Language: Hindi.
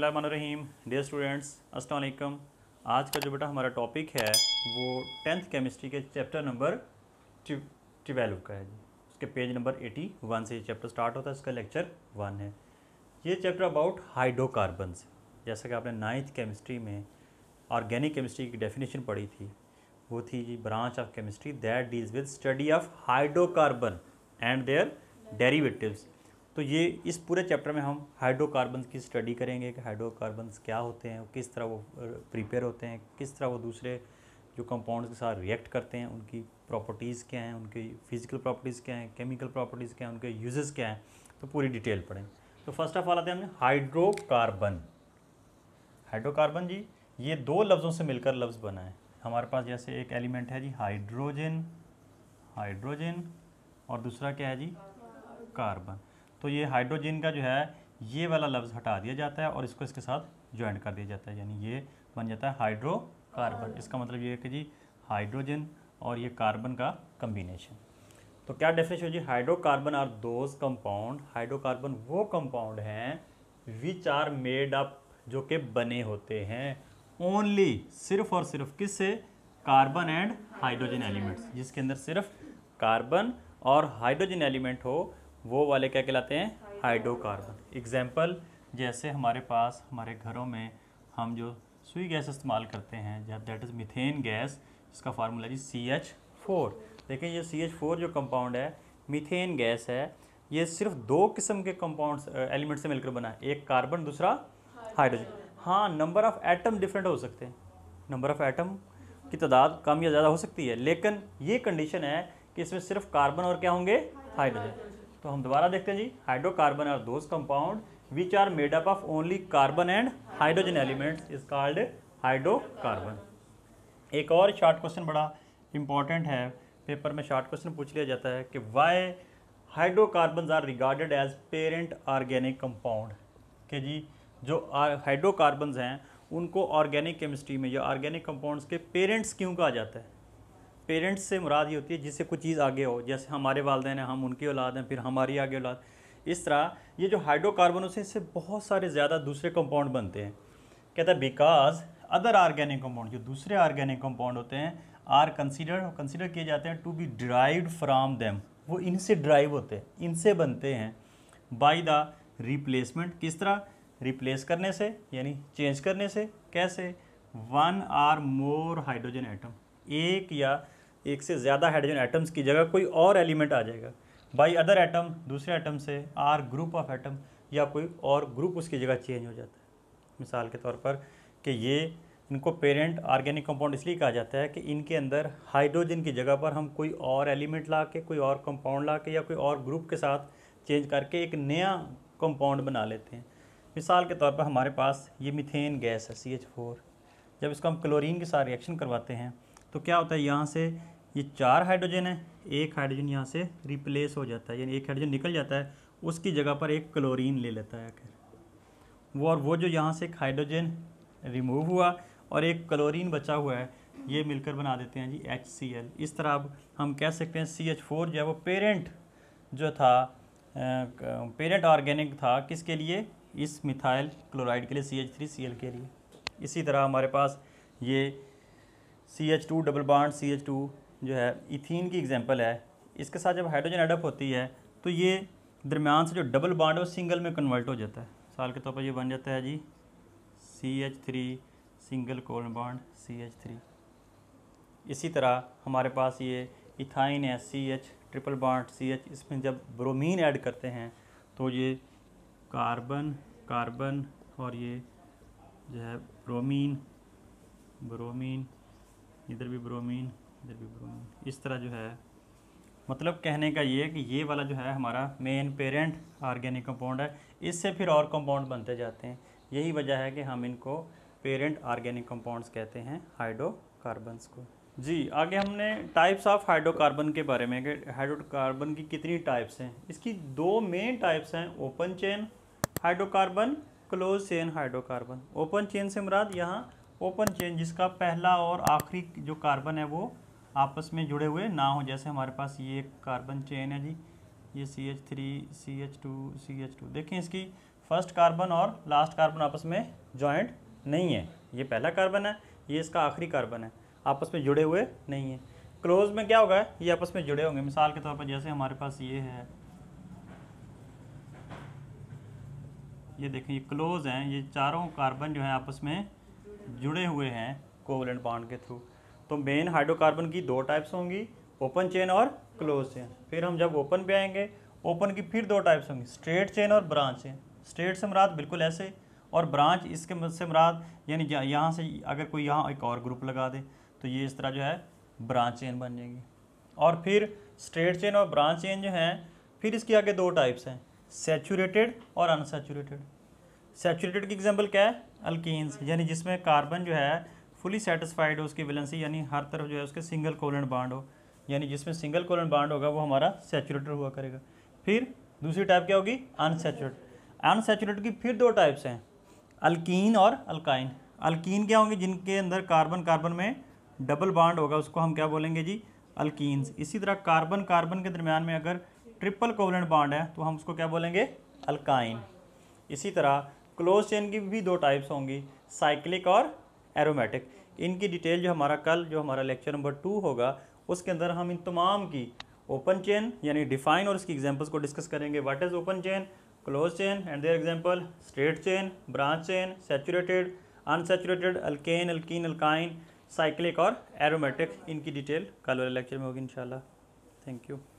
रहीम डियर स्टूडेंट्स अस्सलाम वालेकुम आज का जो बेटा हमारा टॉपिक है वो टेंथ केमिस्ट्री के चैप्टर नंबर ट्वेल्व का है जी उसके पेज नंबर एटी वन से ये चैप्टर स्टार्ट होता है इसका लेक्चर वन है ये चैप्टर अबाउट हाइड्रोकार्बन जैसा कि आपने नाइन्थ केमिस्ट्री में ऑर्गेनिक केमिस्ट्री की डेफिनेशन पढ़ी थी वो थी जी branch of chemistry that deals with study of hydrocarbon and their derivatives तो ये इस पूरे चैप्टर में हम हाइड्रोकार्बन की स्टडी करेंगे कि हाइड्रोकार्बन क्या होते हैं किस तरह वो प्रिपेयर होते हैं किस तरह वो दूसरे जो कंपाउंड्स के साथ रिएक्ट करते हैं उनकी प्रॉपर्टीज़ क्या हैं उनकी फिजिकल प्रॉपर्टीज़ क्या हैं केमिकल प्रॉपर्टीज़ क्या हैं उनके यूजेस क्या हैं तो पूरी डिटेल पढ़ें तो फर्स्ट ऑफ ऑल आते हैं हमने हाइड्रोकार्बन हाइड्रोकार्बन जी ये दो लफ्ज़ों से मिलकर लफ्ज़ बना है हमारे पास जैसे एक एलिमेंट है जी हाइड्रोजन हाइड्रोजन और दूसरा क्या है जी कार्बन तो ये हाइड्रोजन का जो है ये वाला लफ्ज़ हटा दिया जाता है और इसको इसके साथ ज्वाइंट कर दिया जाता है यानी ये बन जाता है हाइड्रोकार्बन इसका मतलब ये है कि जी हाइड्रोजन और ये कार्बन का कम्बिनेशन तो क्या डेफिनेशन जी hydrocarbon are those compound hydrocarbon वो कंपाउंड हैं विच आर मेड अप जो कि बने होते हैं ओनली सिर्फ और सिर्फ किस से कार्बन एंड हाइड्रोजन एलिमेंट्स जिसके अंदर सिर्फ कार्बन और हाइड्रोजन एलिमेंट हो वो वाले क्या कहलाते हैं हाइड्रोकार्बन एग्जाम्पल जैसे हमारे पास हमारे घरों में हम जो सुई गैस इस्तेमाल करते हैं जब दैट इज़ मिथेन गैस इसका फार्मूला जी सी एच फोर देखें ये सी एच फोर जो कंपाउंड है मिथेन गैस है ये सिर्फ दो किस्म के कंपाउंड एलिमेंट से मिलकर बना है एक कार्बन दूसरा हाइड्रोजन हाँ नंबर ऑफ़ एटम डिफरेंट हो सकते हैं नंबर ऑफ़ एटम की तादाद कम या ज़्यादा हो सकती है लेकिन ये कंडीशन है कि इसमें सिर्फ कार्बन और क्या होंगे हाइड्रोजन तो हम दोबारा देखते हैं जी hydrocarbon are those compound which are made up of only carbon and hydrogen elements is called hydrocarbon एक और शॉर्ट क्वेश्चन बड़ा इंपॉर्टेंट है पेपर में शॉर्ट क्वेश्चन पूछ लिया जाता है कि why hydrocarbon are regarded as parent organic compound के जी जो हाइड्रोकार्बन हैं उनको ऑर्गेनिक केमिस्ट्री में या ऑर्गेनिक कंपाउंड्स के पेरेंट्स क्यों कहा जाता है पेरेंट्स से मुराद ये होती है जिससे कुछ चीज़ आगे हो जैसे हमारे वालदे हैं हम उनकी औलाद हैं फिर हमारी आगे औलाद इस तरह ये जो हाइड्रोकार्बन से इससे बहुत सारे ज़्यादा दूसरे कंपाउंड बनते हैं कहता है बिकॉज अदर आर्गेनिक कंपाउंड जो दूसरे आर्गेनिक कंपाउंड होते हैं आर कंसिडर कंसिडर किए जाते हैं to be drive from them वो इनसे ड्राइव होते हैं इनसे बनते हैं बाई द रिप्लेसमेंट किस तरह रिप्लेस करने से यानी चेंज करने से कैसे one or more hydrogen atom एक या एक से ज़्यादा हाइड्रोजन एटम्स की जगह कोई और एलिमेंट आ जाएगा बाई अदर एटम दूसरे एटम से आर ग्रुप ऑफ एटम या कोई और ग्रुप उसकी जगह चेंज हो जाता है मिसाल के तौर पर कि ये इनको पेरेंट ऑर्गेनिक कंपाउंड इसलिए कहा जाता है कि इनके अंदर हाइड्रोजन की जगह पर हम कोई और एलिमेंट ला के कोई और कंपाउंड ला के या कोई और ग्रुप के साथ चेंज करके एक नया कंपाउंड बना लेते हैं मिसाल के तौर पर हमारे पास ये मिथेन गैस है सी एच फोर जब इसको हम क्लोरीन के साथ रिएक्शन करवाते हैं तो क्या होता है यहाँ से ये चार हाइड्रोजन है एक हाइड्रोजन यहाँ से रिप्लेस हो जाता है यानी एक हाइड्रोजन निकल जाता है उसकी जगह पर एक क्लोरीन ले लेता है आखिर वो और वो जो यहाँ से एक हाइड्रोजन रिमूव हुआ और एक क्लोरीन बचा हुआ है ये मिलकर बना देते हैं जी एच सी एल इस तरह अब हम कह सकते हैं सी एच फोर जो है वो पेरेंट जो था पेरेंट ऑर्गेनिक था किसके लिए इस मिथाइल क्लोराइड के लिए C H three C L के लिए इसी तरह हमारे पास ये C H two double bond C H two जो है इथीन की एग्जाम्पल है इसके साथ जब हाइड्रोजन एडअप होती है तो ये दरमियान से जो डबल बॉन्ड है वो सिंगल में कन्वर्ट हो जाता है साल के तौर पर ये बन जाता है जी सी एच थ्री सिंगल कोल बॉन्ड सी एच थ्री इसी तरह हमारे पास ये इथाइन है C H triple bond C H इसमें जब ब्रोमीन ऐड करते हैं तो ये कार्बन कार्बन और ये जो है ब्रोमीन ब्रोमीन इधर भी ब्रोमीन इधर भी ब्रोमीन इस तरह जो है मतलब कहने का ये कि ये वाला जो है हमारा मेन पेरेंट ऑर्गेनिक कंपाउंड है इससे फिर और कंपाउंड बनते जाते हैं यही वजह है कि हम इनको पेरेंट ऑर्गेनिक कंपाउंड्स कहते हैं हाइड्रोकार्बन्स को जी आगे हमने टाइप्स ऑफ हाइड्रोकार्बन के बारे में हाइड्रोकार्बन की कितनी टाइप्स हैं इसकी दो मेन टाइप्स हैं open chain hydrocarbon close chain hydrocarbon open chain से मुराद यहाँ ओपन चेन जिसका पहला और आखिरी जो कार्बन है वो आपस में जुड़े हुए ना हो जैसे हमारे पास ये एक कार्बन चेन है जी ये C H three C H two C H two देखें इसकी फर्स्ट कार्बन और लास्ट कार्बन आपस में जॉइंट नहीं है ये पहला कार्बन है ये इसका आखिरी कार्बन है आपस में जुड़े हुए नहीं है क्लोज में क्या होगा ये आपस में जुड़े होंगे मिसाल के तौर पर जैसे हमारे पास ये है ये देखें ये क्लोज हैं ये चारों कार्बन जो है आपस में जुड़े हुए हैं कोवलेंट बॉन्ड के थ्रू तो मेन हाइड्रोकार्बन की दो टाइप्स होंगी ओपन चेन और क्लोज चेन फिर हम जब ओपन पे आएंगे ओपन की फिर दो टाइप्स होंगी स्ट्रेट चेन और ब्रांच चेन स्ट्रेट से मराद बिल्कुल ऐसे और ब्रांच इसके से मराद यानी यहाँ से अगर कोई यहाँ एक और ग्रुप लगा दे तो ये इस तरह जो है ब्रांच चेन बन जाएगी और फिर स्ट्रेट चेन और ब्रांच चेन जो हैं फिर इसके आगे दो टाइप्स हैं सेचूरेटेड और अनसेचूरेटेड सेचुरेटेड की एग्जाम्पल क्या है अल्कीन्स यानी जिसमें कार्बन जो है फुली सेटिस्फाइड हो उसकी विलेंसी यानी हर तरफ जो है उसके सिंगल कोलन बाड हो यानी जिसमें सिंगल कोलन बाड होगा वो हमारा सेचुरेटेड हुआ करेगा फिर दूसरी टाइप क्या होगी अनसेचुरेट अनसेचुरेट की फिर दो टाइप्स हैं अल्कीन और अल्काइन अल्कीन क्या होंगे जिनके अंदर कार्बन कार्बन में डबल बाड होगा उसको हम क्या बोलेंगे जी अल्कीन्स इसी तरह कार्बन कार्बन के दरमियान में अगर ट्रिपल कोवलेंट बाड है तो हम उसको क्या बोलेंगे अल्काइन इसी तरह क्लोज चेन की भी दो टाइप्स होंगी साइक्लिक और एरोमेटिक इनकी डिटेल जो हमारा कल जो हमारा लेक्चर नंबर टू होगा उसके अंदर हम इन तमाम की ओपन चेन यानी डिफाइन और इसकी एग्जाम्पल्स को डिस्कस करेंगे what is open chain close chain and their example straight chain branch chain saturated unsaturated alkane alkene alkyne cyclic और एरोमेटिक इनकी डिटेल कल वाले लेक्चर में होगी इंशाल्लाह थैंक यू